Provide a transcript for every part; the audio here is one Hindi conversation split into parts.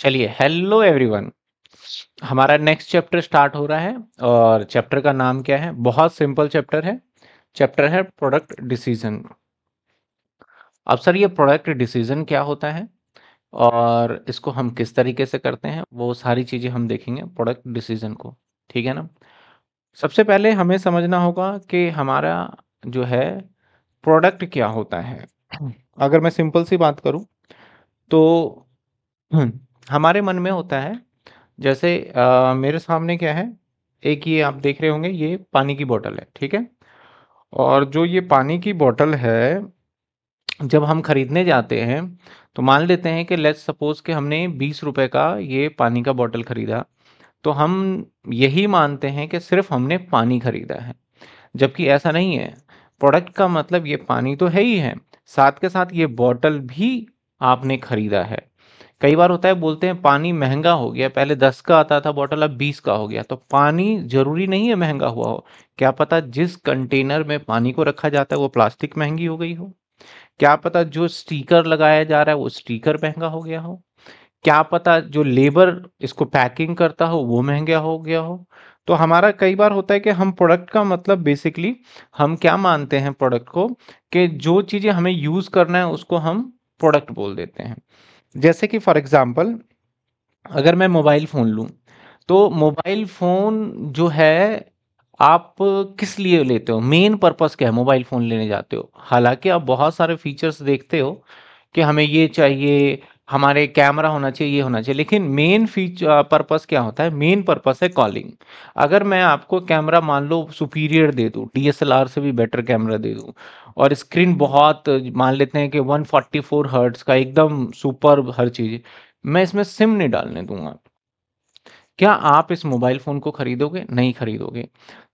चलिए हेलो एवरीवन हमारा नेक्स्ट चैप्टर स्टार्ट हो रहा है और चैप्टर का नाम क्या है बहुत सिंपल चैप्टर है चैप्टर है प्रोडक्ट डिसीजन अब सर ये प्रोडक्ट डिसीजन क्या होता है और इसको हम किस तरीके से करते हैं वो सारी चीज़ें हम देखेंगे प्रोडक्ट डिसीजन को ठीक है ना सबसे पहले हमें समझना होगा कि हमारा जो है प्रोडक्ट क्या होता है अगर मैं सिंपल सी बात करूं तो हमारे मन में होता है जैसे आ, मेरे सामने क्या है एक ये आप देख रहे होंगे ये पानी की बोतल है ठीक है और जो ये पानी की बोतल है जब हम खरीदने जाते हैं तो मान लेते हैं कि लेट्स सपोज कि हमने बीस रुपए का ये पानी का बोतल खरीदा तो हम यही मानते हैं कि सिर्फ हमने पानी खरीदा है जबकि ऐसा नहीं है प्रोडक्ट का मतलब ये पानी तो है ही है साथ के साथ ये बॉटल भी आपने खरीदा है कई बार होता है बोलते हैं पानी महंगा हो गया पहले दस का आता था बॉटल अब बीस का हो गया तो पानी जरूरी नहीं है महंगा हुआ हो क्या पता जिस कंटेनर में पानी को रखा जाता है वो प्लास्टिक महंगी हो गई हो क्या पता जो स्टीकर लगाया जा रहा है वो स्टीकर महंगा हो गया हो क्या पता जो लेबर इसको पैकिंग करता हो वो महंगा हो गया हो तो हमारा कई बार होता है कि हम प्रोडक्ट का मतलब बेसिकली हम क्या मानते हैं प्रोडक्ट को कि जो चीज़ें हमें यूज़ करना है उसको हम प्रोडक्ट बोल देते हैं जैसे कि फॉर एग्ज़ाम्पल अगर मैं मोबाइल फ़ोन लूँ तो मोबाइल फ़ोन जो है आप किस लिए लेते हो मेन पर्पस क्या है मोबाइल फ़ोन लेने जाते हो हालांकि आप बहुत सारे फीचर्स देखते हो कि हमें ये चाहिए हमारे कैमरा होना चाहिए ये होना चाहिए लेकिन मेन फीच पर्पस क्या होता है मेन पर्पस है कॉलिंग अगर मैं आपको कैमरा मान लो सुपीरियर दे दूँ डी से भी बेटर कैमरा दे दूँ और स्क्रीन हम्म। बहुत मान लेते हैं कि 144 फोर्टी हर्ट्स का एकदम सुपर हर चीज़ मैं इसमें सिम नहीं डालने दूंगा क्या आप इस मोबाइल फ़ोन को ख़रीदोगे नहीं ख़रीदोगे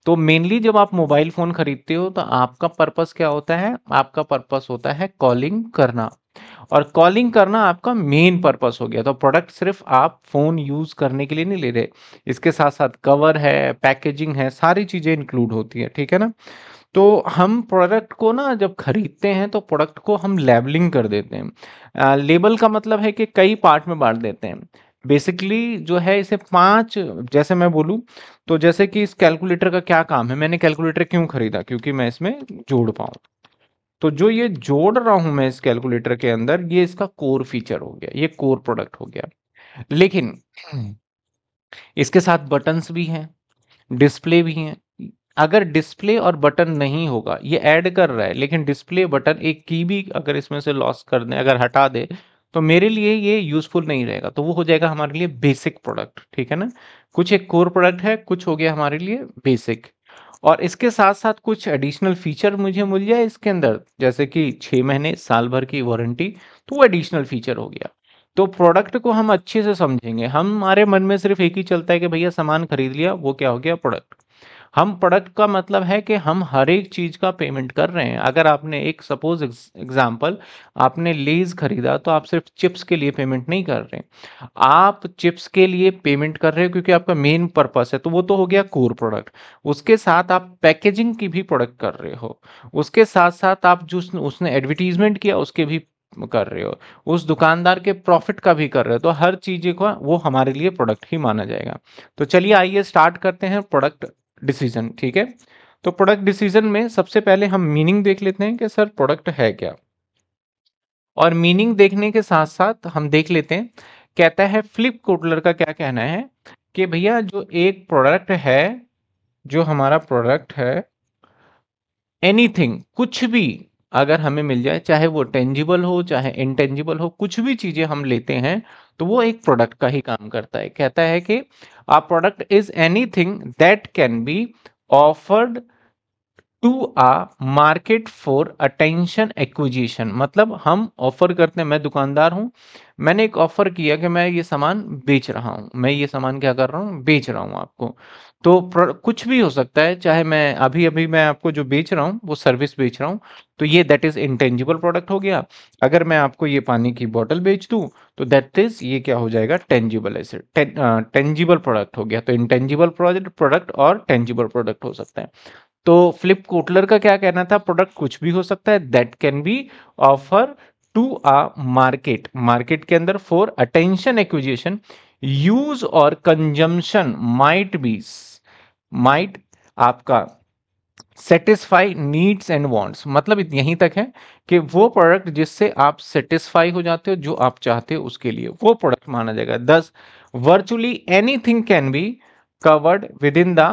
तो मेनली जब आप मोबाइल फ़ोन ख़रीदते हो तो आपका पर्पस क्या होता है आपका पर्पस होता है कॉलिंग करना और कॉलिंग करना आपका मेन पर्पस हो गया तो प्रोडक्ट सिर्फ आप फ़ोन यूज़ करने के लिए नहीं ले रहे इसके साथ साथ कवर है पैकेजिंग है सारी चीज़ें इंक्लूड होती है ठीक है ना तो हम प्रोडक्ट को ना जब खरीदते हैं तो प्रोडक्ट को हम लेबलिंग कर देते हैं आ, लेबल का मतलब है कि कई पार्ट में बांट देते हैं बेसिकली जो है इसे पांच जैसे मैं बोलूँ तो जैसे कि इस कैलकुलेटर का क्या काम है मैंने कैलकुलेटर क्यों खरीदा क्योंकि मैं इसमें जोड़ पाऊँ तो जो ये जोड़ रहा हूं मैं इस कैलकुलेटर के अंदर ये इसका कोर फीचर हो गया ये कोर प्रोडक्ट हो गया लेकिन इसके साथ बटन्स भी हैं डिस्प्ले भी हैं अगर डिस्प्ले और बटन नहीं होगा ये ऐड कर रहा है लेकिन डिस्प्ले बटन एक की भी अगर इसमें से लॉस कर दें अगर हटा दे तो मेरे लिए ये यूजफुल नहीं रहेगा तो वो हो जाएगा हमारे लिए बेसिक प्रोडक्ट ठीक है ना कुछ एक कोर प्रोडक्ट है कुछ हो गया हमारे लिए बेसिक और इसके साथ साथ कुछ एडिशनल फीचर मुझे मिल जाए इसके अंदर जैसे कि छः महीने साल भर की वारंटी तो वो एडिशनल फीचर हो गया तो प्रोडक्ट को हम अच्छे से समझेंगे हमारे मन में सिर्फ एक ही चलता है कि भैया सामान खरीद लिया वो क्या हो गया प्रोडक्ट हम प्रोडक्ट का मतलब है कि हम हर एक चीज़ का पेमेंट कर रहे हैं अगर आपने एक सपोज एग्जांपल आपने लेज खरीदा तो आप सिर्फ चिप्स के लिए पेमेंट नहीं कर रहे हैं आप चिप्स के लिए पेमेंट कर रहे हो क्योंकि आपका मेन पर्पस है तो वो तो हो गया कोर प्रोडक्ट उसके साथ आप पैकेजिंग की भी प्रोडक्ट कर रहे हो उसके साथ साथ आप जो उसने एडवर्टीजमेंट किया उसके भी कर रहे हो उस दुकानदार के प्रॉफिट का भी कर रहे हो तो हर चीज़ का वो हमारे लिए प्रोडक्ट ही माना जाएगा तो चलिए आइए स्टार्ट करते हैं प्रोडक्ट डिसीजन ठीक है तो प्रोडक्ट डिसीजन में सबसे पहले हम मीनिंग देख लेते हैं कि सर प्रोडक्ट है क्या और मीनिंग देखने के साथ साथ हम देख लेते हैं कहता है फ्लिप कोटलर का क्या कहना है कि भैया जो एक प्रोडक्ट है जो हमारा प्रोडक्ट है एनीथिंग कुछ भी अगर हमें मिल जाए चाहे वो टेंजिबल हो चाहे इनटेंजिबल हो कुछ भी चीज़ें हम लेते हैं तो वो एक प्रोडक्ट का ही काम करता है कहता है कि uh product is anything that can be offered to uh market for attention acquisition मतलब हम ऑफर करते हैं मैं दुकानदार हूँ मैंने एक ऑफर किया कि मैं ये सामान बेच रहा हूँ मैं ये सामान क्या कर रहा हूँ बेच रहा हूँ आपको तो कुछ भी हो सकता है चाहे मैं अभी अभी मैं आपको जो बेच रहा हूँ वो सर्विस बेच रहा हूँ तो ये दैट इज इंटेंजिबल प्रोडक्ट हो गया अगर मैं आपको ये पानी की बॉटल बेच दूँ तो दैट इज ये क्या हो जाएगा टेंजिबल एसिड टेंजिबल प्रोडक्ट हो गया तो इंटेंजिबल प्रोडक्ट और टेंजिबल प्रोडक्ट हो सकता है तो फ्लिप कोटलर का क्या कहना था प्रोडक्ट कुछ भी हो सकता है that can be offer to a market market के अंदर फॉर अटेंशन एक्विजिशन यूज और कंजम्पशन माइट बी माइट आपका सेटिस्फाई नीड्स एंड वॉन्ट्स मतलब यहीं तक है कि वो प्रोडक्ट जिससे आप सेटिस्फाई हो जाते हो जो आप चाहते हो उसके लिए वो प्रोडक्ट माना जाएगा दस virtually anything can be covered within the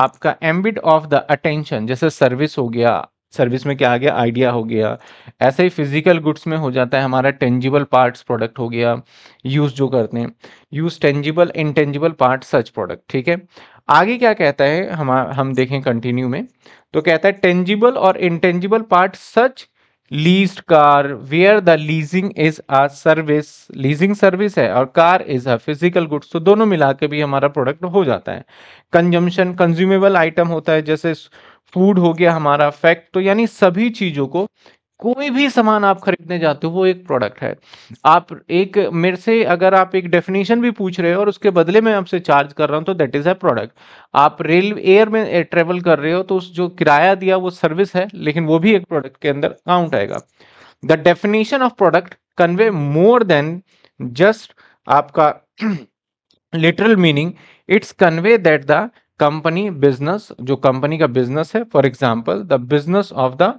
आपका एम्बिट ऑफ द अटेंशन जैसे सर्विस हो गया सर्विस में क्या आ गया आइडिया हो गया ऐसे ही फिजिकल गुड्स में हो जाता है हमारा टेंजिबल पार्ट्स प्रोडक्ट हो गया यूज जो करते हैं use tangible intangible part such product ठीक है आगे क्या कहता है हम हम देखें कंटिन्यू में तो कहता है टेंजिबल और intangible part such lease car where the leasing is a service leasing service है और car is a physical goods तो दोनों मिला के भी हमारा प्रोडक्ट हो जाता है कंजम्पशन कंज्यूमेबल आइटम होता है जैसे फूड हो गया हमारा फैक्ट तो यानी सभी चीज़ों को कोई भी सामान आप खरीदने जाते हो वो एक प्रोडक्ट है आप एक मेरे से अगर आप एक डेफिनेशन भी पूछ रहे हो और उसके बदले में आपसे चार्ज कर रहा हूँ तो दैट इज़ अ प्रोडक्ट आप रेल एयर में ट्रेवल कर रहे हो तो उस जो किराया दिया वो सर्विस है लेकिन वो भी एक प्रोडक्ट के अंदर काउंट आएगा the definition of product convey more than just आपका literal meaning it's convey that the company business जो कंपनी का बिजनेस है for example the business of the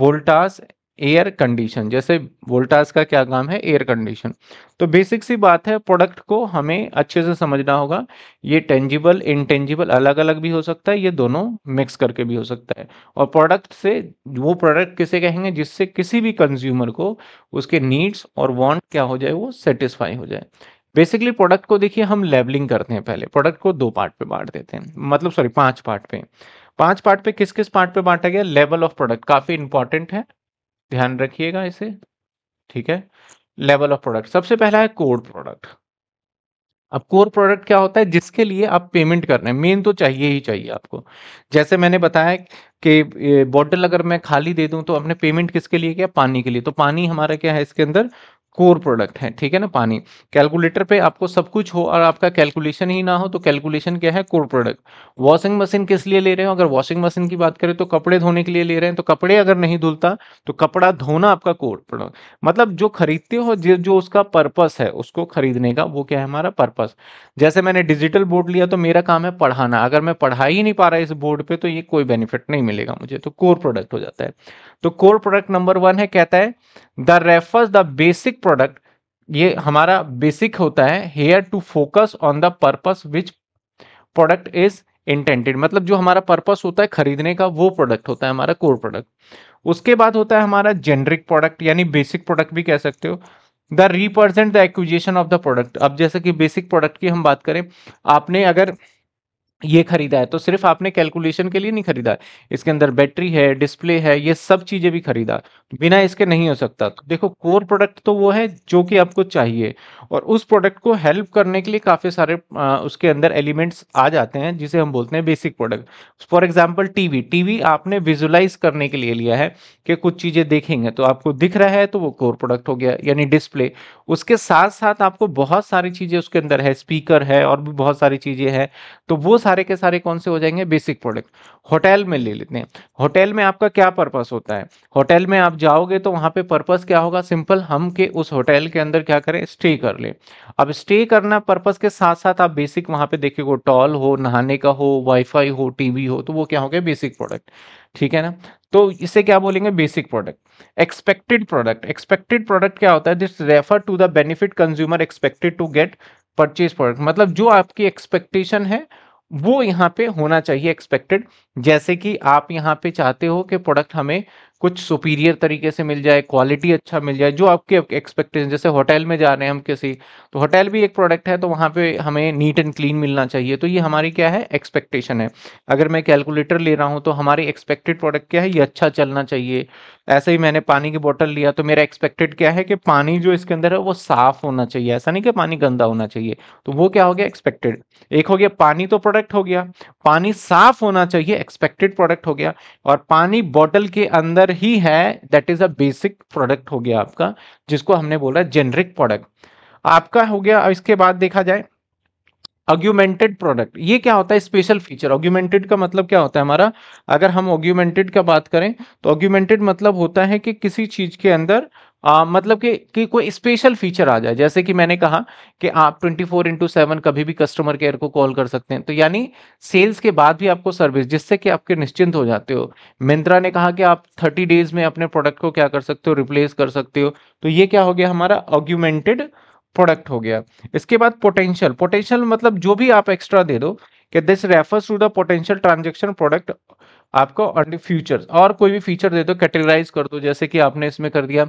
Voltas air condition जैसे वोल्टास का क्या काम है एयर कंडीशन तो बेसिक सी बात है प्रोडक्ट को हमें अच्छे से समझना होगा ये टेंजिबल इनटेंजिबल अलग अलग भी हो सकता है ये दोनों मिक्स करके भी हो सकता है और प्रोडक्ट से वो प्रोडक्ट किसे कहेंगे जिससे किसी भी कंज्यूमर को उसके नीड्स और वॉन्ट क्या हो जाए वो सेटिस्फाई हो जाए बेसिकली प्रोडक्ट को देखिए हम लेबलिंग करते हैं पहले प्रोडक्ट को दो पार्ट पे बांट देते हैं मतलब सॉरी पांच पार्ट पे पांच पार्ट पे किस किस पार्ट पे बांटा गया लेवल ऑफ प्रोडक्ट काफी इंपॉर्टेंट है ध्यान रखिएगा इसे ठीक है लेवल ऑफ प्रोडक्ट सबसे पहला है कोर प्रोडक्ट अब कोर प्रोडक्ट क्या होता है जिसके लिए आप पेमेंट कर रहे हैं मेन तो चाहिए ही चाहिए आपको जैसे मैंने बताया कि बॉटल अगर मैं खाली दे दूं तो हमने पेमेंट किसके लिए किया पानी के लिए तो पानी हमारा क्या है इसके अंदर कोर प्रोडक्ट है ठीक है ना पानी कैलकुलेटर पे आपको सब कुछ हो और आपका कैलकुलेशन ही ना हो तो कैलकुलेशन क्या है कोर प्रोडक्ट वॉशिंग मशीन किस लिए ले रहे हो अगर वॉशिंग मशीन की बात करें तो कपड़े धोने के लिए ले रहे हैं तो कपड़े अगर नहीं धुलता तो कपड़ा धोना आपका कोर प्रोडक्ट मतलब जो खरीदते हो जो उसका पर्पस है उसको खरीदने का वो क्या है हमारा पर्पस जैसे मैंने डिजिटल बोर्ड लिया तो मेरा काम है पढ़ाना अगर मैं पढ़ा ही नहीं पा रहा इस बोर्ड पर तो ये कोई बेनिफिट नहीं मिलेगा मुझे तो कोर प्रोडक्ट हो जाता है तो कोर प्रोडक्ट नंबर वन है कहता है the refers the basic product ये हमारा बेसिक होता है here to focus on the purpose which product is intended मतलब जो हमारा पर्पस होता है खरीदने का वो प्रोडक्ट होता है हमारा कोर प्रोडक्ट उसके बाद होता है हमारा जेनरिक प्रोडक्ट यानी बेसिक प्रोडक्ट भी कह सकते हो the represent the acquisition of the product अब जैसे कि बेसिक प्रोडक्ट की हम बात करें आपने अगर ये खरीदा है तो सिर्फ आपने कैलकुलेशन के लिए नहीं खरीदा है इसके अंदर बैटरी है डिस्प्ले है ये सब चीज़ें भी खरीदा बिना इसके नहीं हो सकता तो देखो कोर प्रोडक्ट तो वो है जो कि आपको चाहिए और उस प्रोडक्ट को हेल्प करने के लिए काफ़ी सारे आ, उसके अंदर एलिमेंट्स आ जाते हैं जिसे हम बोलते हैं basic product for example TV TV आपने विजुलाइज करने के लिए लिया है कि कुछ चीज़ें देखेंगे तो आपको दिख रहा है तो वो कोर प्रोडक्ट हो गया यानी डिस्प्ले उसके साथ साथ आपको बहुत सारी चीज़ें उसके अंदर है स्पीकर है और भी बहुत सारी चीज़ें हैं तो वो सारे के सारे कौन से हो जाएंगे बेसिक प्रोडक्ट होटल में ले लेते हैं होटल में आपका क्या पर्पस होता है होटल में आप जाओगे तो वहां पे पर्पस क्या होगा सिंपल हम के उस होटल के अंदर क्या करें स्टे कर ले अब स्टे करना पर्पस के साथ साथ आप बेसिक वहां पे देखिए टॉल हो नहाने का हो वाईफाई हो टीवी हो तो वो क्या हो गया बेसिक प्रोडक्ट ठीक है ना तो इसे क्या बोलेंगे basic product expected product expected product क्या होता है this refer to the benefit consumer expected to get purchase product मतलब जो आपकी एक्सपेक्टेशन है वो यहाँ पे होना चाहिए एक्सपेक्टेड जैसे कि आप यहाँ पे चाहते हो कि प्रोडक्ट हमें कुछ सुपीरियर तरीके से मिल जाए क्वालिटी अच्छा मिल जाए जो आपके एक्सपेक्टेशन जैसे होटल में जा रहे हैं हम किसी तो होटल भी एक प्रोडक्ट है तो वहाँ पे हमें नीट एंड क्लीन मिलना चाहिए तो ये हमारी क्या है एक्सपेक्टेशन है अगर मैं कैलकुलेटर ले रहा हूँ तो हमारी एक्सपेक्टेड प्रोडक्ट क्या है ये अच्छा चलना चाहिए ऐसे ही मैंने पानी की बॉटल लिया तो मेरा एक्सपेक्टेड क्या है कि पानी जो इसके अंदर है वो साफ़ होना चाहिए ऐसा नहीं कि पानी गंदा होना चाहिए तो वो क्या हो गया एक्सपेक्टेड एक हो गया पानी तो प्रोडक्ट हो गया पानी साफ होना चाहिए एक्सपेक्टेड प्रोडक्ट हो गया और पानी बॉटल के अंदर पर ही है that is a basic product हो गया आपका जिसको हमने बोला जेनरिक प्रोडक्ट आपका हो गया अब इसके बाद देखा जाए ऑग्यूमेंटेड प्रोडक्ट ये क्या होता है स्पेशल फीचर ऑग्यूमेंटेड का मतलब क्या होता है हमारा अगर हम ऑग्यूमेंटेड का बात करें तो ऑग्यूमेंटेड मतलब होता है कि किसी चीज के अंदर आ, मतलब कि कि कोई स्पेशल फीचर आ जाए जैसे कि मैंने कहा कि आप 24 फोर इंटू सेवन कभी भी कस्टमर केयर को कॉल कर सकते हैं तो यानी सेल्स के बाद भी आपको सर्विस जिससे कि आपके निश्चिंत हो जाते हो मिंत्रा ने कहा कि आप 30 डेज में अपने प्रोडक्ट को क्या कर सकते हो रिप्लेस कर सकते हो तो ये क्या हो गया हमारा ऑग्यूमेंटेड प्रोडक्ट हो गया इसके बाद पोटेंशियल पोटेंशियल मतलब जो भी आप एक्स्ट्रा दे दो कि this refers to the potential transaction product आपको और फ्यूचर और कोई भी फीचर दे दो कैटेगराइज कर दो जैसे कि आपने इसमें कर दिया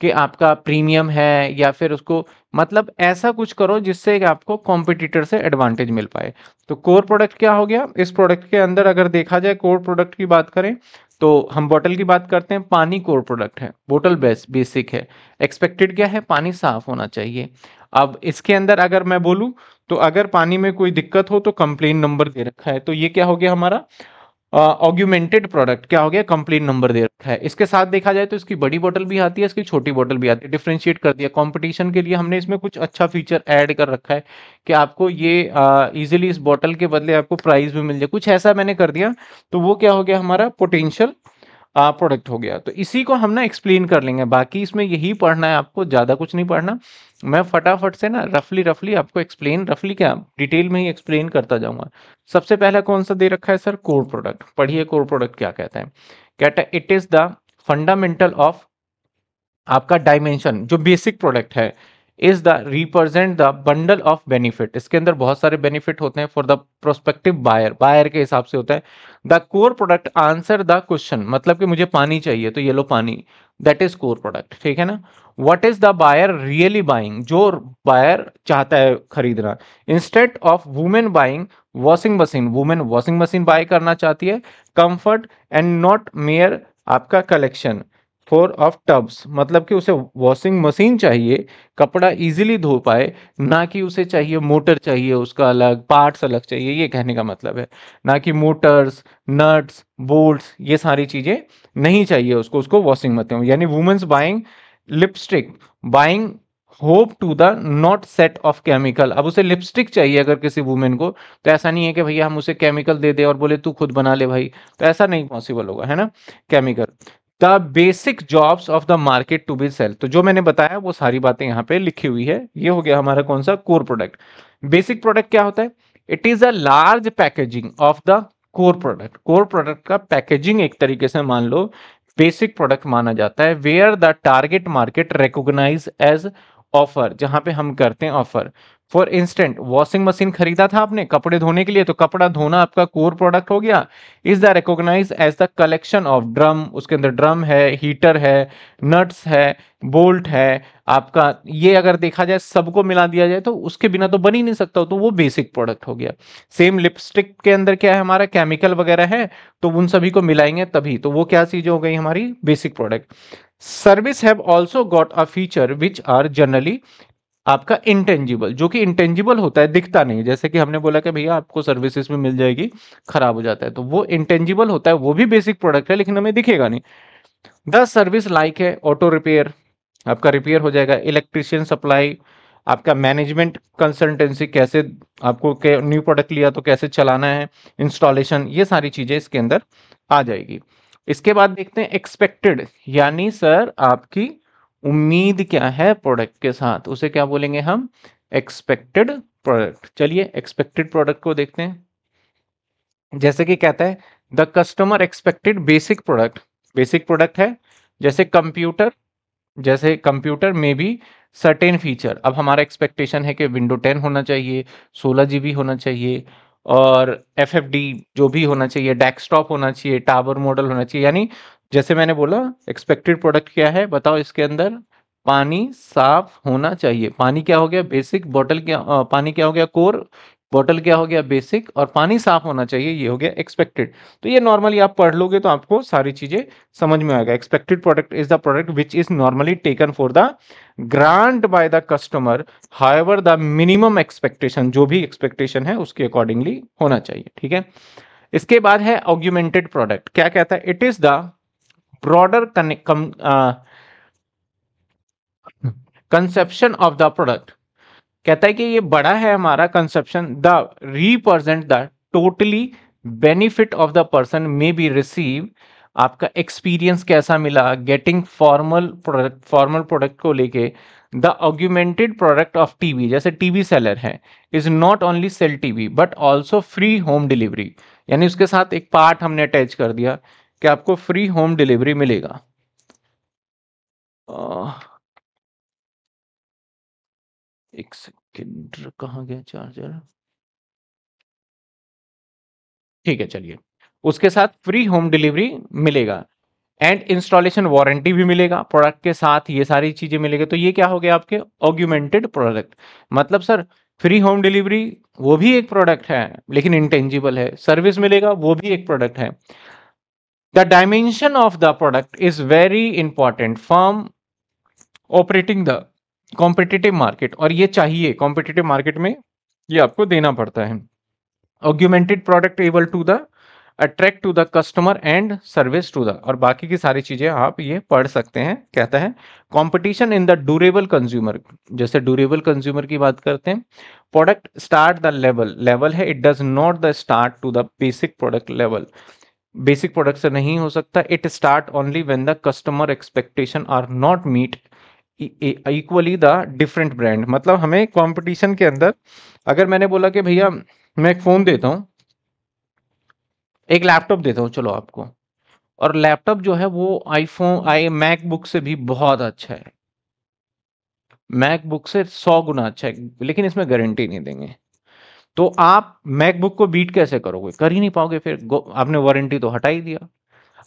कि आपका प्रीमियम है या फिर उसको मतलब ऐसा कुछ करो जिससे आपको कॉम्पिटिटर से एडवांटेज मिल पाए तो कोर प्रोडक्ट क्या हो गया इस प्रोडक्ट के अंदर अगर देखा जाए कोर प्रोडक्ट की बात करें तो हम बोतल की बात करते हैं पानी कोर प्रोडक्ट है बोटल बेस बेसिक है एक्सपेक्टेड क्या है पानी साफ होना चाहिए अब इसके अंदर अगर मैं बोलूँ तो अगर पानी में कोई दिक्कत हो तो कंप्लेन नंबर दे रखा है तो ये क्या हो गया हमारा ऑग्यूमेंटेड uh, प्रोडक्ट क्या हो गया कंप्लीट नंबर दे रखा है इसके साथ देखा जाए तो इसकी बड़ी बोतल भी आती है इसकी छोटी बोतल भी आती है डिफ्रेंशिएट कर दिया कंपटीशन के लिए हमने इसमें कुछ अच्छा फीचर ऐड कर रखा है कि आपको ये इजीली uh, इस बोतल के बदले आपको प्राइस भी मिल जाए कुछ ऐसा मैंने कर दिया तो वो क्या हो गया हमारा पोटेंशियल प्रोडक्ट हो गया तो इसी को हम ना एक्सप्लेन कर लेंगे बाकी इसमें यही पढ़ना है आपको ज़्यादा कुछ नहीं पढ़ना मैं फटाफट से ना रफली रफली आपको एक्सप्लेन रफली क्या डिटेल में ही एक्सप्लेन करता जाऊंगा सबसे पहला कौन सा दे रखा है सर कोर प्रोडक्ट पढ़िए कोर प्रोडक्ट क्या कहता है कहता है it is the fundamental of आपका डायमेंशन जो बेसिक प्रोडक्ट है is the represent the bundle of benefit इसके अंदर बहुत सारे बेनिफिट होते हैं for the prospective buyer buyer के हिसाब से होता है the core product answer the question मतलब कि मुझे पानी चाहिए तो येलो पानी दैट इज कोर प्रोडक्ट ठीक है ना what is the buyer really buying जो बायर चाहता है खरीदना instead of women buying washing machine women washing machine buy करना चाहती है कंफर्ट एंड नॉट मेयर आपका कलेक्शन फोर ऑफ टब्स मतलब कि उसे वॉशिंग मशीन चाहिए कपड़ा इजीली धो पाए ना कि उसे चाहिए मोटर चाहिए उसका अलग पार्ट्स अलग चाहिए ये कहने का मतलब है ना कि मोटर्स नट्स बोल्ट्स ये सारी चीज़ें नहीं चाहिए उसको उसको वॉशिंग मतलब यानी women's buying lipstick buying hope to the not set of chemical अब उसे लिपस्टिक चाहिए अगर किसी वुमेन को तो ऐसा नहीं है कि भैया हम उसे केमिकल दे दे और बोले तू खुद बना ले भाई तो ऐसा नहीं पॉसिबल होगा है ना chemical the basic jobs of the market to be sell तो जो मैंने बताया वो सारी बातें यहाँ पे लिखी हुई है ये हो गया हमारा कौन सा कोर प्रोडक्ट बेसिक प्रोडक्ट क्या होता है it is a large packaging of the core product core product का पैकेजिंग एक तरीके से मान लो बेसिक प्रोडक्ट माना जाता है where the target market recognise as offer जहां पे हम करते हैं offer for instant washing machine खरीदा था आपने कपड़े धोने के लिए तो कपड़ा धोना आपका कोर प्रोडक्ट हो गया is the recognise as the collection of drum उसके अंदर ड्रम है हीटर है नट्स है बोल्ट है आपका ये अगर देखा जाए सबको मिला दिया जाए तो उसके बिना तो बन ही नहीं सकता तो वो बेसिक प्रोडक्ट हो गया सेम लिपस्टिक के अंदर क्या है हमारा केमिकल वगैरह है तो उन सभी को मिलाएंगे तभी तो वो क्या चीज हो गई हमारी basic product service have also got a feature which are generally आपका इंटेंजिबल जो कि इंटेंजिबल होता है दिखता नहीं जैसे कि हमने बोला कि भैया आपको सर्विसेज में मिल जाएगी खराब हो जाता है तो वो इंटेंजिबल होता है वो भी बेसिक प्रोडक्ट है लेकिन हमें दिखेगा नहीं द सर्विस लाइक है ऑटो रिपेयर आपका रिपेयर हो जाएगा इलेक्ट्रिशियन सप्लाई आपका मैनेजमेंट कंसल्टेंसी कैसे आपको न्यू प्रोडक्ट लिया तो कैसे चलाना है इंस्टॉलेशन ये सारी चीज़ें इसके अंदर आ जाएगी इसके बाद देखते हैं एक्सपेक्टेड यानी सर आपकी उम्मीद क्या है प्रोडक्ट के साथ उसे क्या बोलेंगे हम एक्सपेक्टेड प्रोडक्ट चलिए एक्सपेक्टेड प्रोडक्ट को देखते हैं जैसे कि कहता है the customer expected basic product basic product है जैसे कंप्यूटर जैसे कंप्यूटर में भी सर्टेन फीचर अब हमारा एक्सपेक्टेशन है कि विंडो टेन होना चाहिए सोलह जी होना चाहिए और एफ जो भी होना चाहिए डेस्कटॉप होना चाहिए टावर मॉडल होना चाहिए यानी जैसे मैंने बोला एक्सपेक्टेड प्रोडक्ट क्या है बताओ इसके अंदर पानी साफ होना चाहिए पानी क्या हो गया बेसिक बॉटल क्या आ, पानी क्या हो गया कोर बॉटल क्या हो गया बेसिक और पानी साफ होना चाहिए ये हो गया एक्सपेक्टेड तो ये नॉर्मली आप पढ़ लोगे तो आपको सारी चीजें समझ में आएगा expected product is the product which is normally taken for the grant by the customer however the minimum expectation जो भी एक्सपेक्टेशन है उसके अकॉर्डिंगली होना चाहिए ठीक है इसके बाद है ऑग्यूमेंटेड प्रोडक्ट क्या कहता है it is the broader conception of the product कहता है कि ये बड़ा है हमारा conception the represent the totally benefit of the person may be receive आपका एक्सपीरियंस कैसा मिला getting formal product formal product को लेके the augmented product of TV जैसे टीवी सेलर है is not only sell TV but also free home delivery यानी उसके साथ एक पार्ट हमने अटैच कर दिया कि आपको फ्री होम डिलीवरी मिलेगा एक सेकेंड कहा गया चार्जर ठीक है चलिए उसके साथ फ्री होम डिलीवरी मिलेगा एंड इंस्टॉलेशन वारंटी भी मिलेगा प्रोडक्ट के साथ ये सारी चीज़ें मिलेगी तो ये क्या हो गया आपके ऑग्यूमेंटेड प्रोडक्ट मतलब सर फ्री होम डिलीवरी वो भी एक प्रोडक्ट है लेकिन इंटेंजिबल है सर्विस मिलेगा वो भी एक प्रोडक्ट है the dimension of the product is very important firm operating the competitive market और ये चाहिए competitive market में ये आपको देना पड़ता है augmented product able to the attract to the customer and service to the और बाकी की सारी चीजें आप ये पढ़ सकते हैं कहता है competition in the durable consumer जैसे durable consumer की बात करते हैं product start the level level है it does not the start to the basic product level basic product से नहीं हो सकता it start only when the customer expectation are not meet equally the different brand मतलब हमें कॉम्पिटिशन के अंदर अगर मैंने बोला कि भैया मैं एक फ़ोन देता हूँ एक लैपटॉप देता हूँ चलो आपको और लैपटॉप जो है वो आईफोन आई मैकबुक से भी बहुत अच्छा है मैकबुक से सौ गुना अच्छा है लेकिन इसमें गारंटी नहीं देंगे तो आप मैकबुक को बीट कैसे करोगे कर ही नहीं पाओगे फिर आपने वारंटी तो हटा ही दिया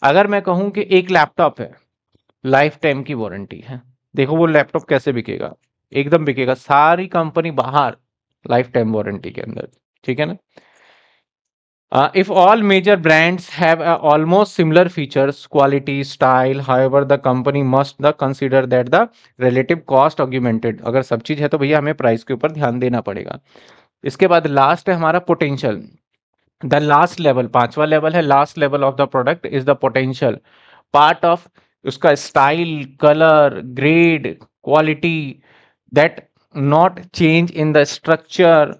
अगर मैं कहूँ कि एक लैपटॉप है लाइफ टाइम की वारंटी है देखो वो लैपटॉप कैसे बिकेगा एकदम बिकेगा सारी कंपनी बाहर लाइफ टाइम वारंटी के अंदर ठीक है ना if all major brands have almost similar features quality style however the company must the consider that the relative cost augmented अगर सब चीज़ है तो भैया हमें प्राइस के ऊपर ध्यान देना पड़ेगा इसके बाद लास्ट है हमारा पोटेंशियल द लास्ट लेवल पांचवा लेवल है last level of the product is the potential part of उसका style colour grade quality that not change in the structure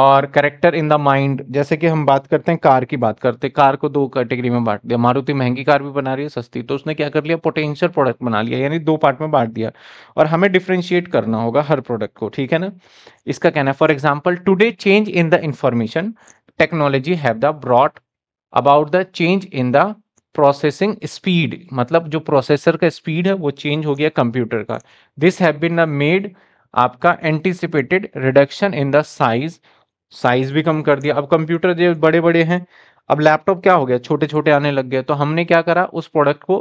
और करेक्टर इन द माइंड जैसे कि हम बात करते हैं कार की बात करते हैं कार को दो कैटेगरी में बांट दिया मारुति महंगी कार भी बना रही है सस्ती तो उसने क्या कर लिया पोटेंशियल प्रोडक्ट बना लिया यानी दो पार्ट में बांट दिया और हमें डिफ्रेंशिएट करना होगा हर प्रोडक्ट को ठीक है ना इसका कहना है for example today change in the information technology have the broad about the change in the processing speed मतलब जो प्रोसेसर का स्पीड है वो चेंज हो गया कंप्यूटर का दिस हैव द मेड आपका anticipated reduction in the size size भी कम कर दिया अब कंप्यूटर जो बड़े बड़े हैं अब लैपटॉप क्या हो गया छोटे छोटे आने लग गए तो हमने क्या करा उस प्रोडक्ट को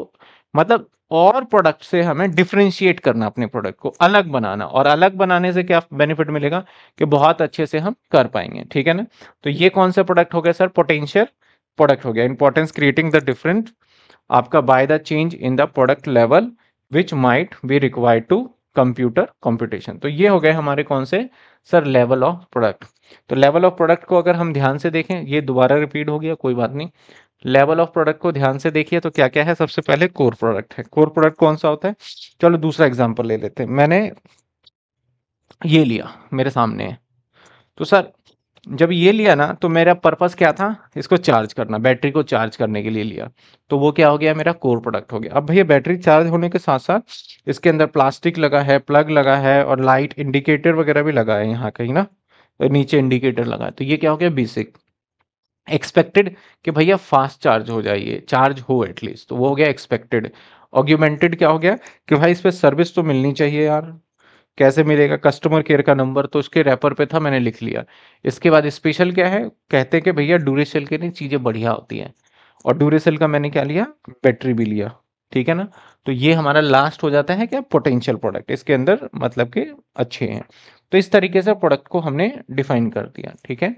मतलब और प्रोडक्ट से हमें डिफ्रेंशिएट करना अपने प्रोडक्ट को अलग बनाना और अलग बनाने से क्या बेनिफिट मिलेगा कि बहुत अच्छे से हम कर पाएंगे ठीक है ना तो ये कौन सा प्रोडक्ट हो गया सर पोटेंशियल प्रोडक्ट हो गया इंपॉर्टेंस क्रिएटिंग द डिफरेंट आपका by the change in the product level which might be required to computer competition तो ये हो गए हमारे कौन से सर लेवल ऑफ प्रोडक्ट तो लेवल ऑफ प्रोडक्ट को अगर हम ध्यान से देखें ये दोबारा रिपीट हो गया कोई बात नहीं लेवल ऑफ प्रोडक्ट को ध्यान से देखिए तो क्या क्या है सबसे पहले कोर प्रोडक्ट है कोर प्रोडक्ट कौन सा होता है चलो दूसरा एग्जाम्पल ले लेते हैं मैंने ये लिया मेरे सामने है तो सर जब ये लिया ना तो मेरा पर्पस क्या था इसको चार्ज करना बैटरी को चार्ज करने के लिए लिया तो वो क्या हो गया मेरा कोर प्रोडक्ट हो गया अब भैया बैटरी चार्ज होने के साथ साथ इसके अंदर प्लास्टिक लगा है प्लग लगा है और लाइट इंडिकेटर वगैरह भी लगा है यहाँ कहीं ना तो नीचे इंडिकेटर लगा है तो ये क्या हो गया बेसिक एक्सपेक्टेड कि भैया फास्ट चार्ज हो जाइए चार्ज हो एटलीस्ट तो वो हो गया एक्सपेक्टेड ऑग्यूमेंटेड क्या हो गया कि भाई इस पर सर्विस तो मिलनी चाहिए यार कैसे मिलेगा कस्टमर केयर का नंबर तो उसके रैपर पे था मैंने लिख लिया इसके बाद स्पेशल क्या है कहते हैं कि भैया ड्यूरेसेल के लिए चीज़ें बढ़िया होती हैं और ड्यूरेसेल का मैंने क्या लिया बैटरी भी लिया ठीक है ना तो ये हमारा लास्ट हो जाता है क्या पोटेंशियल प्रोडक्ट इसके अंदर मतलब के अच्छे हैं तो इस तरीके से प्रोडक्ट को हमने डिफाइन कर दिया ठीक है